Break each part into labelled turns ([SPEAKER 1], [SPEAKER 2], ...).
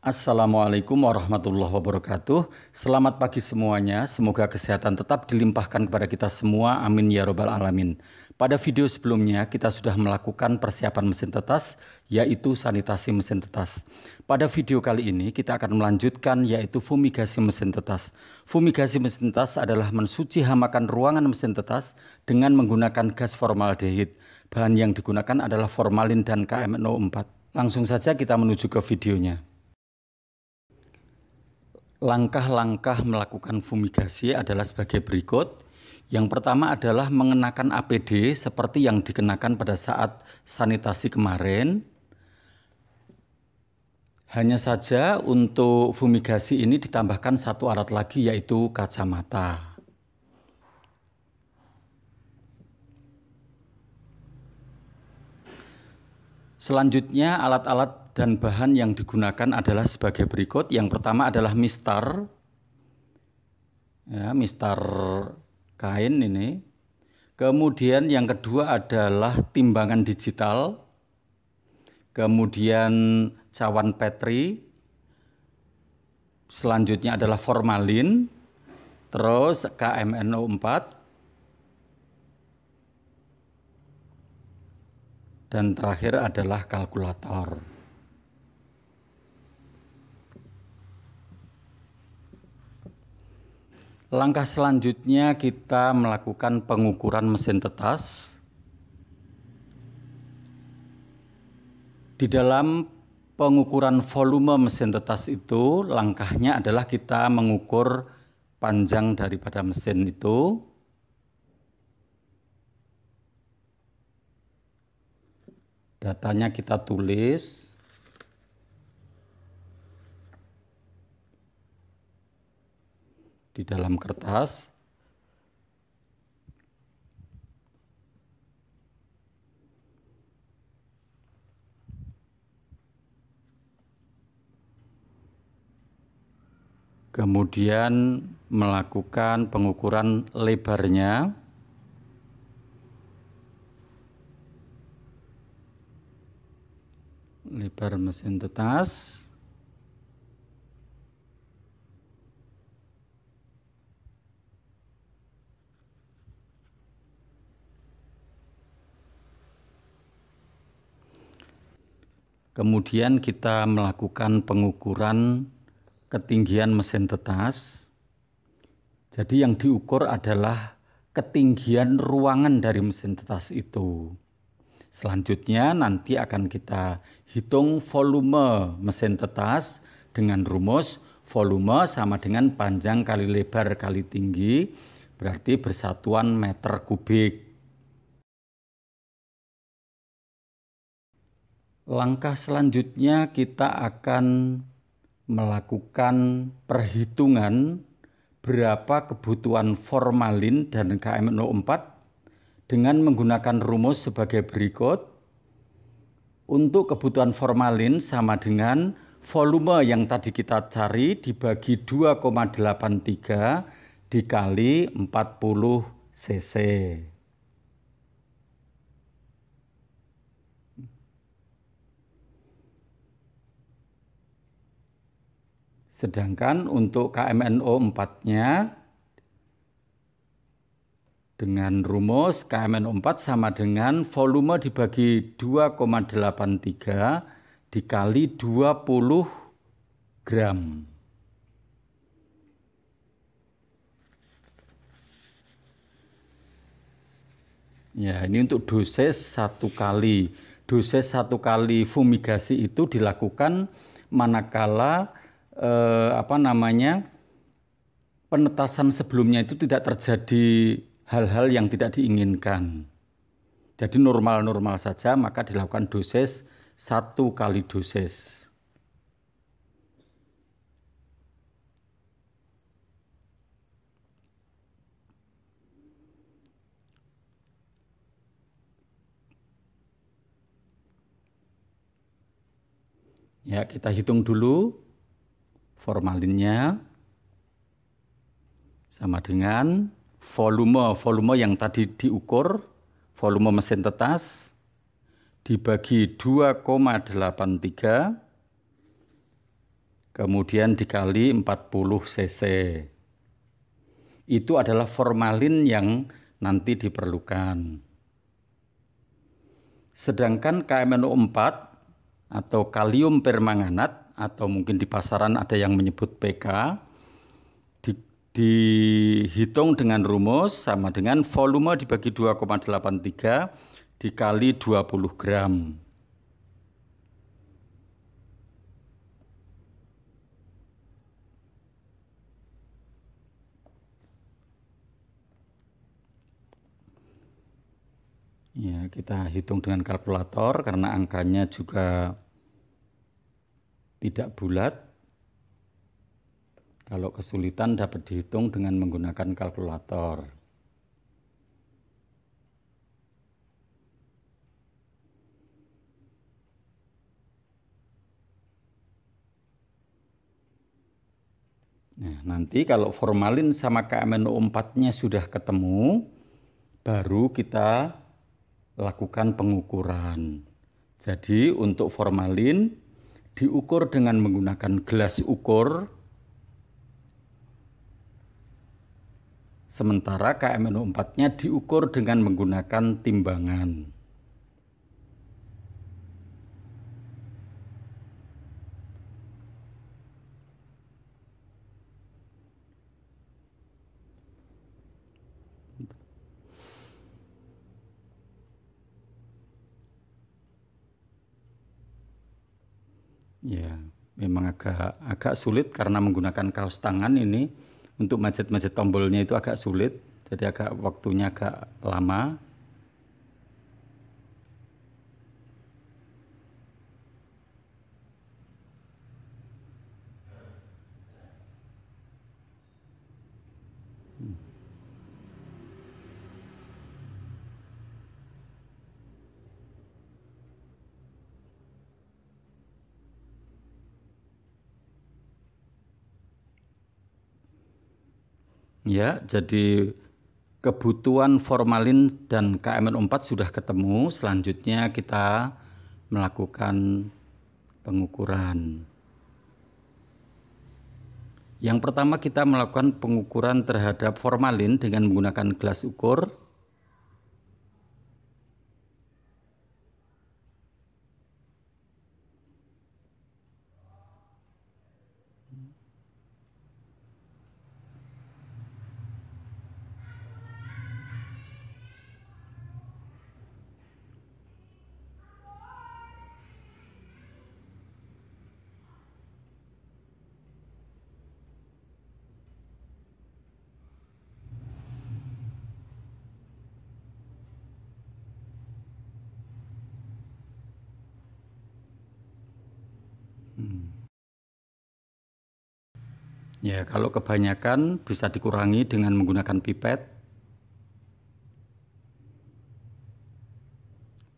[SPEAKER 1] Assalamualaikum warahmatullahi wabarakatuh. Selamat pagi semuanya. Semoga kesehatan tetap dilimpahkan kepada kita semua. Amin ya robbal alamin. Pada video sebelumnya kita sudah melakukan persiapan mesin tetas yaitu sanitasi mesin tetas. Pada video kali ini kita akan melanjutkan yaitu fumigasi mesin tetas. Fumigasi mesin tetas adalah mensuci hamakan ruangan mesin tetas dengan menggunakan gas formaldehid. Bahan yang digunakan adalah formalin dan KMNO4. Langsung saja kita menuju ke videonya langkah-langkah melakukan fumigasi adalah sebagai berikut. Yang pertama adalah mengenakan APD seperti yang dikenakan pada saat sanitasi kemarin. Hanya saja untuk fumigasi ini ditambahkan satu alat lagi yaitu kacamata. Selanjutnya alat-alat dan bahan yang digunakan adalah sebagai berikut. Yang pertama adalah mistar. Ya, mistar kain ini. Kemudian yang kedua adalah timbangan digital. Kemudian cawan petri. Selanjutnya adalah formalin. Terus KMNO4. dan terakhir adalah kalkulator. Langkah selanjutnya kita melakukan pengukuran mesin tetas. Di dalam pengukuran volume mesin tetas itu langkahnya adalah kita mengukur panjang daripada mesin itu. Datanya kita tulis. di dalam kertas. Kemudian melakukan pengukuran lebarnya. Lebar mesin tetas. Kemudian kita melakukan pengukuran ketinggian mesin tetas. Jadi yang diukur adalah ketinggian ruangan dari mesin tetas itu. Selanjutnya nanti akan kita hitung volume mesin tetas dengan rumus volume sama dengan panjang kali lebar kali tinggi berarti bersatuan meter kubik. langkah selanjutnya kita akan melakukan perhitungan berapa kebutuhan formalin dan KM 4 dengan menggunakan rumus sebagai berikut. Untuk kebutuhan formalin sama dengan volume yang tadi kita cari dibagi 2,83 dikali 40 cc. Sedangkan untuk KMNO 4-nya dengan rumus KMNO 4 sama dengan volume dibagi 2,83 dikali 20 gram. Ya, ini untuk dosis satu kali. Dosis satu kali fumigasi itu dilakukan manakala eh, apa namanya penetasan sebelumnya itu tidak terjadi hal-hal yang tidak diinginkan. Jadi normal-normal saja maka dilakukan dosis satu kali dosis. Ya, kita hitung dulu formalinnya sama dengan volume volume yang tadi diukur volume mesin tetas dibagi 2,83 kemudian dikali 40 cc. Itu adalah formalin yang nanti diperlukan. Sedangkan KMNO4 atau kalium permanganat atau mungkin di pasaran ada yang menyebut PK di, dihitung dengan rumus sama dengan volume dibagi 2,83 dikali 20 gram. Ya, kita hitung dengan kalkulator karena angkanya juga tidak bulat. Kalau kesulitan dapat dihitung dengan menggunakan kalkulator. Nah, nanti kalau formalin sama KMNO4-nya sudah ketemu, baru kita lakukan pengukuran. Jadi untuk formalin diukur dengan menggunakan gelas ukur sementara KMNO4-nya diukur dengan menggunakan timbangan. Ya, memang agak agak sulit karena menggunakan kaos tangan ini untuk macet-macet tombolnya itu agak sulit. Jadi agak waktunya agak lama Ya, jadi kebutuhan formalin dan KMN4 sudah ketemu. Selanjutnya kita melakukan pengukuran. Yang pertama kita melakukan pengukuran terhadap formalin dengan menggunakan gelas ukur. Hmm. Ya, kalau kebanyakan bisa dikurangi dengan menggunakan pipet.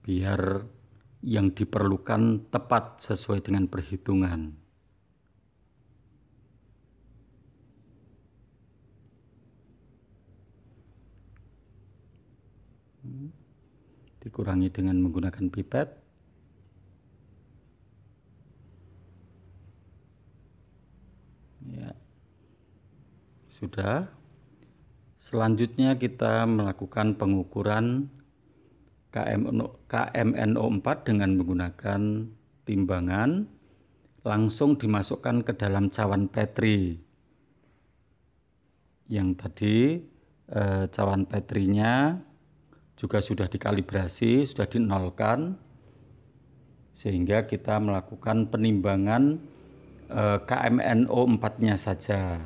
[SPEAKER 1] Biar yang diperlukan tepat sesuai dengan perhitungan. Hmm. Dikurangi dengan menggunakan pipet. ya. Sudah. Selanjutnya kita melakukan pengukuran KMNO, KMNO4 dengan menggunakan timbangan langsung dimasukkan ke dalam cawan petri. Yang tadi eh, cawan petrinya juga sudah dikalibrasi, sudah dinolkan sehingga kita melakukan penimbangan Eh, KMNO 4-nya saja.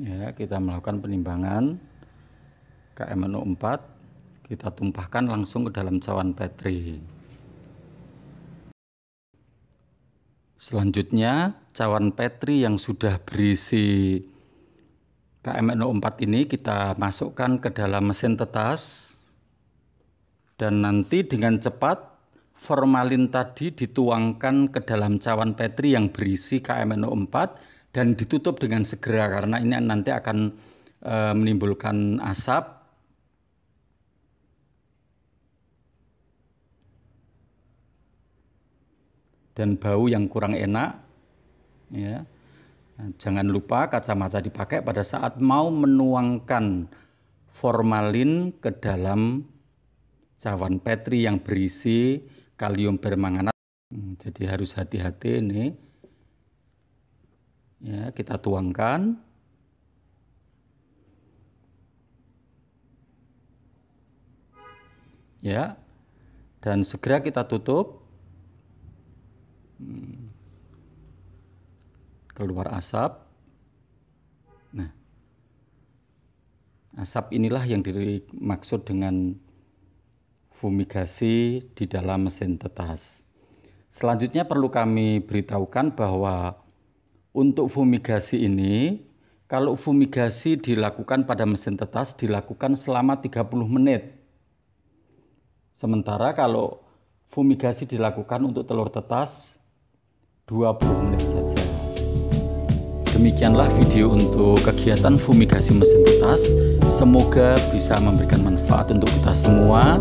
[SPEAKER 1] ya, kita melakukan penimbangan kmno 4 kita tumpahkan langsung ke dalam cawan petri. Selanjutnya, cawan petri yang sudah berisi KMNO 4 ini kita masukkan ke dalam mesin tetas dan nanti dengan cepat formalin tadi dituangkan ke dalam cawan petri yang berisi KMNO 4 dan ditutup dengan segera karena ini nanti akan eh, menimbulkan asap dan bau yang kurang enak. Ya. Nah, jangan lupa kacamata dipakai pada saat mau menuangkan formalin ke dalam cawan petri yang berisi kalium permanganat. Hmm, jadi harus hati-hati ini. Ya, kita tuangkan. Ya. Dan segera kita tutup. Hmm. Keluar asap. Nah, asap inilah yang dimaksud dengan fumigasi di dalam mesin tetas. Selanjutnya perlu kami beritahukan bahwa untuk fumigasi ini, kalau fumigasi dilakukan pada mesin tetas dilakukan selama 30 menit. Sementara kalau fumigasi dilakukan untuk telur tetas 20 menit saja. Demikianlah video untuk kegiatan fumigasi mesin tetas. Semoga bisa memberikan manfaat untuk kita semua.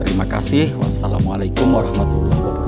[SPEAKER 1] Terima kasih. Wassalamualaikum warahmatullahi wabarakatuh.